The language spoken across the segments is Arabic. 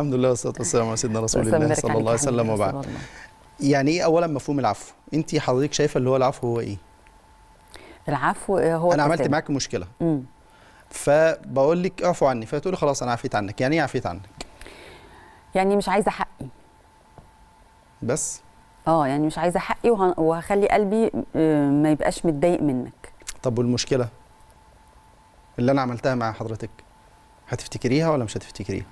الحمد لله والصلاه والسلام على سيدنا رسول الله صلى الله عليه وسلم وبعد يعني ايه اولا مفهوم العفو انت حضرتك شايفه اللي هو العفو هو ايه العفو هو انا عملت معاك مشكله امم فبقول لك اعفو عني فتقولي خلاص انا عفيت عنك يعني ايه عفيت عنك يعني مش عايزه حقي بس اه يعني مش عايزه حقي وهخلي قلبي آه، ما يبقاش متضايق منك طب والمشكله اللي انا عملتها مع حضرتك هتفتكريها ولا مش هتفتكريها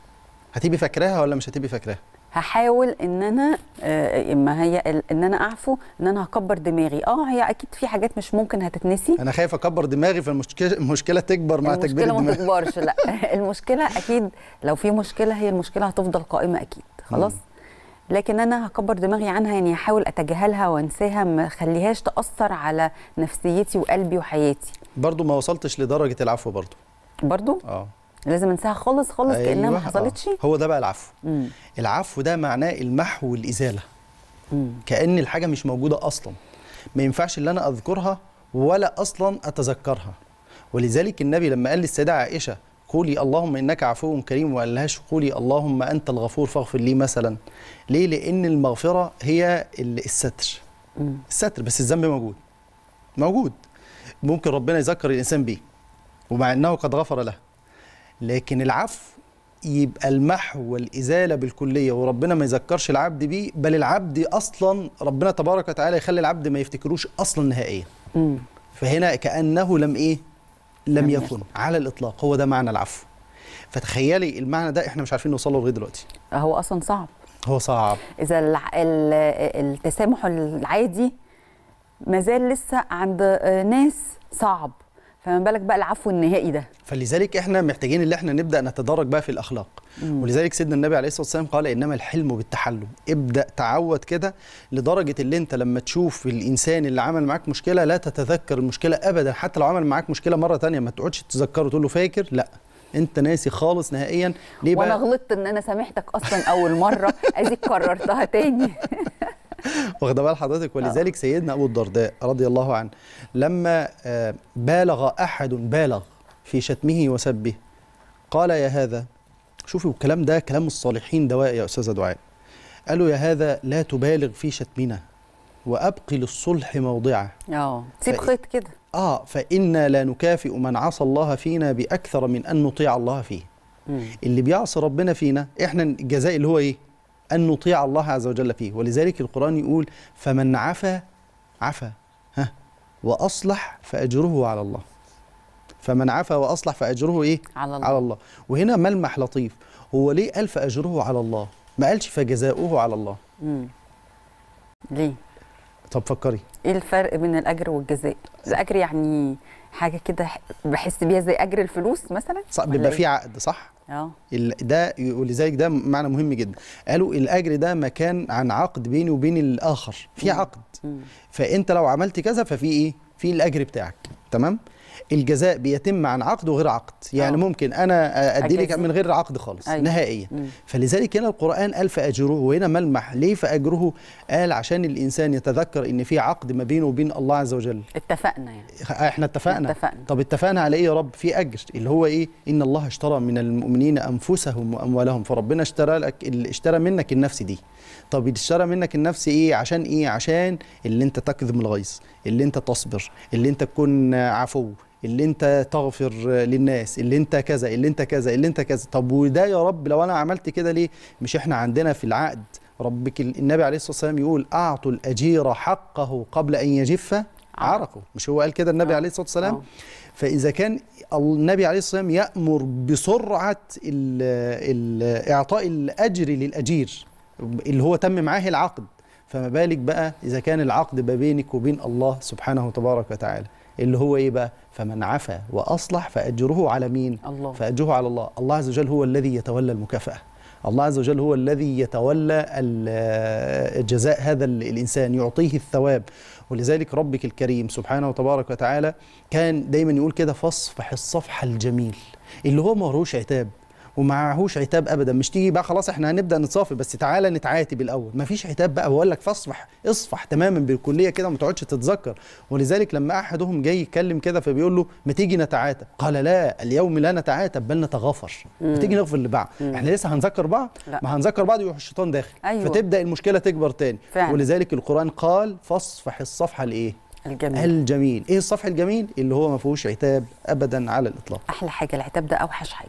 هتبقي فاكراها ولا مش هتبقي فاكراها هحاول ان انا آه، اما هي ان انا اعفو ان انا هكبر دماغي اه هي اكيد في حاجات مش ممكن هتتنسي انا خايف اكبر دماغي فالمشكله المشكله تكبر مع تكبير الدماغ المشكله ما تكبرش لا المشكله اكيد لو في مشكله هي المشكله هتفضل قائمه اكيد خلاص لكن انا هكبر دماغي عنها يعني هحاول اتجاهلها وانساها ما اخليهاش تاثر على نفسيتي وقلبي وحياتي برضو ما وصلتش لدرجه العفو برضو برضو اه لازم انساها خالص خالص أيوة كانها ما حصلتش آه. هو ده بقى العفو مم. العفو ده معناه المحو والازاله مم. كان الحاجه مش موجوده اصلا ما ينفعش ان انا اذكرها ولا اصلا اتذكرها ولذلك النبي لما قال للسيده عائشه قولي اللهم انك عفو كريم وما قالهاش قولي اللهم انت الغفور فاغفر لي مثلا ليه لان المغفره هي الستر مم. الستر بس الذنب موجود موجود ممكن ربنا يذكر الانسان بيه ومع انه قد غفر له لكن العفو يبقى المحو والازاله بالكليه وربنا ما يذكرش العبد بيه بل العبد اصلا ربنا تبارك وتعالى يخلي العبد ما يفتكروش اصلا نهائيا فهنا كانه لم ايه لم يكن على الاطلاق هو ده معنى العفو فتخيلي المعنى ده احنا مش عارفين نوصله لغايه دلوقتي هو اصلا صعب هو صعب اذا التسامح العادي مازال لسه عند ناس صعب فما بالك بقى العفو النهائي ده فلذلك احنا محتاجين ان احنا نبدا نتدرج بقى في الاخلاق مم. ولذلك سيدنا النبي عليه الصلاه والسلام قال انما الحلم بالتحلم ابدا تعود كده لدرجه اللي انت لما تشوف الانسان اللي عمل معاك مشكله لا تتذكر المشكله ابدا حتى لو عمل معاك مشكله مره ثانيه ما تقعدش تتذكره تقول له فاكر لا انت ناسي خالص نهائيا ليه بقى وانا غلطت ان انا سامحتك اصلا اول مره اديك كررتها تاني واخده بال حضرتك ولذلك آه. سيدنا ابو الدرداء رضي الله عنه لما آه، بالغ احد بالغ في شتمه وسبه قال يا هذا شوفوا الكلام ده كلام الصالحين دواء يا استاذه دعاء قالوا يا هذا لا تبالغ في شتمنا وابقي للصلح موضعه اه سيب خيط كده اه فانا لا نكافئ من عصى الله فينا باكثر من ان نطيع الله فيه مم. اللي بيعصي ربنا فينا احنا الجزاء اللي هو ايه أن نطيع الله عز وجل فيه ولذلك القرآن يقول فمن عفا عفا ها وأصلح فأجره على الله فمن عفا وأصلح فأجره إيه؟ على الله, على الله. وهنا ملمح لطيف هو ليه قال فأجره على الله ما قالش فجزاؤه على الله مم. ليه؟ طب فكري ايه الفرق بين الاجر والجزاء الاجر يعني حاجه كده بحس بيها زي اجر الفلوس مثلا صح بيبقى إيه؟ في عقد صح اه ده ولذلك ده معنى مهم جدا قالوا الاجر ده مكان عن عقد بيني وبين الاخر في عقد مم. فانت لو عملت كذا ففي ايه في الاجر بتاعك تمام الجزاء بيتم عن عقد وغير عقد يعني أوه. ممكن انا ادي لك من غير عقد خالص أيوة. نهائيا مم. فلذلك هنا القران قال فاجره وهنا ملمح ليه فاجره قال عشان الانسان يتذكر ان في عقد ما بينه وبين الله عز وجل اتفقنا يعني احنا اتفقنا, اتفقنا. طب اتفقنا على ايه يا رب في اجر اللي هو ايه ان الله اشترى من المؤمنين انفسهم واموالهم فربنا اشترى لك اشترى منك النفس دي طب اشترى منك النفس ايه عشان ايه عشان اللي انت تكذب الغيظ اللي انت تصبر اللي انت تكون عفو اللي انت تغفر للناس اللي انت كذا اللي انت كذا اللي انت كذا طب وده يا رب لو انا عملت كده ليه مش احنا عندنا في العقد ربك النبي عليه الصلاه والسلام يقول اعطوا الاجير حقه قبل ان يجف عرقه مش هو قال كده النبي آه. عليه الصلاه والسلام آه. فاذا كان النبي عليه الصلاه والسلام يامر بسرعه اعطاء الاجر للاجير اللي هو تم معاه العقد فما بالك بقى اذا كان العقد ما بينك وبين الله سبحانه وتبارك وتعالى اللي هو ايه بقى فمن عفا واصلح فاجره على مين الله. فاجره على الله الله عز وجل هو الذي يتولى المكافاه الله عز وجل هو الذي يتولى الجزاء هذا الإنسان يعطيه الثواب ولذلك ربك الكريم سبحانه وتبارك وتعالى كان دايما يقول كده فاصفح الصفح الجميل اللي هو مهروش عتاب ومعهوش عتاب ابدا مش تيجي بقى خلاص احنا هنبدا نتصافي بس تعالى نتعاتب الاول مفيش عتاب بقى بقول لك فاصفح اصفح تماما بالكليه كده ما تقعدش تتذكر ولذلك لما احدهم جاي يتكلم كده فبيقول له ما تيجي نتعاتب قال لا اليوم لا نتعاتب بل نتغافر ما تيجي نغفر لبعض احنا لسه هنذكر بعض لا. ما هنذكر بعض يروح الشيطان داخل أيوة. فتبدا المشكله تكبر تاني فعلا. ولذلك القران قال فاصفح الصفحه الايه الجميل الجميل ايه الصفح الجميل اللي هو ما فيهوش عتاب ابدا على الاطلاق احلى حاجه العتاب ده اوحش حاجه